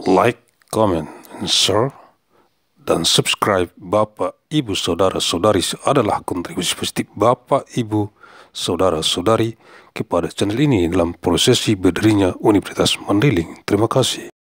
like, comment, and share, dan subscribe Bapak, Ibu, Saudara, Saudari adalah kontribusi positif Bapak, Ibu, Saudara, Saudari kepada channel ini dalam prosesi berdirinya Universitas Mandailing. Terima kasih.